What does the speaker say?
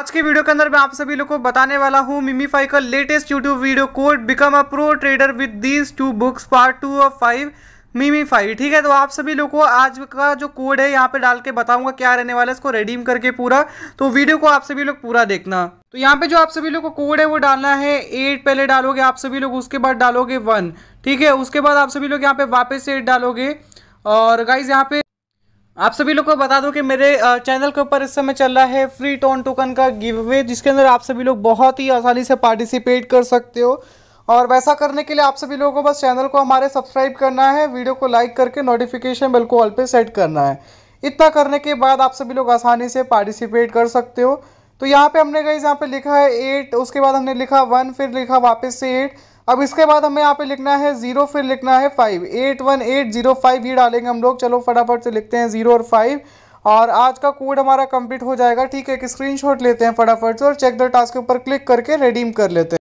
आज के वीडियो के अंदर मैं आप सभी लोग को बताने वाला हूँ मिमीफाई का latest YouTube video code become a pro trader with these two books part two of five Mimify ठीक है तो आप सभी लोगों को आज का जो कोड है यहाँ पे डाल के बताऊंगा क्या रहने वाला है इसको रेडीम करके पूरा तो वीडियो को आप सभी लोग पूरा देखना तो यहाँ पे जो आप सभी लोग को कोड है वो डालना है एट पहले डालोगे आप सभी लोग उसके बाद डालोगे वन ठीक है उसके बाद आप सभी लोग यहाँ पे वापस एट डालोगे और गाइज यहाँ पे आप सभी लोग को बता दूं कि मेरे चैनल के ऊपर इस समय चल रहा है फ्री टोन टोकन का गिव अवे जिसके अंदर आप सभी लोग बहुत ही आसानी से पार्टिसिपेट कर सकते हो और वैसा करने के लिए आप सभी लोगों को बस चैनल को हमारे सब्सक्राइब करना है वीडियो को लाइक करके नोटिफिकेशन बेल को ऑल पे सेट करना है इतना करने के बाद आप सभी लोग आसानी से पार्टिसिपेट कर सकते हो तो यहाँ पे हमने गई यहाँ पे लिखा है एट उसके बाद हमने लिखा वन फिर लिखा वापस से एट अब इसके बाद हमें यहाँ पे लिखना है जीरो फिर लिखना है five eight one eight zero five ही डालेंगे हम लोग चलो फटाफट से लिखते हैं जीरो और फाइव और आज का कोड हमारा कंप्लीट हो जाएगा ठीक है एक स्क्रीनशॉट लेते हैं फटाफट से और चेक द टास्क के ऊपर क्लिक करके रिडीम कर लेते हैं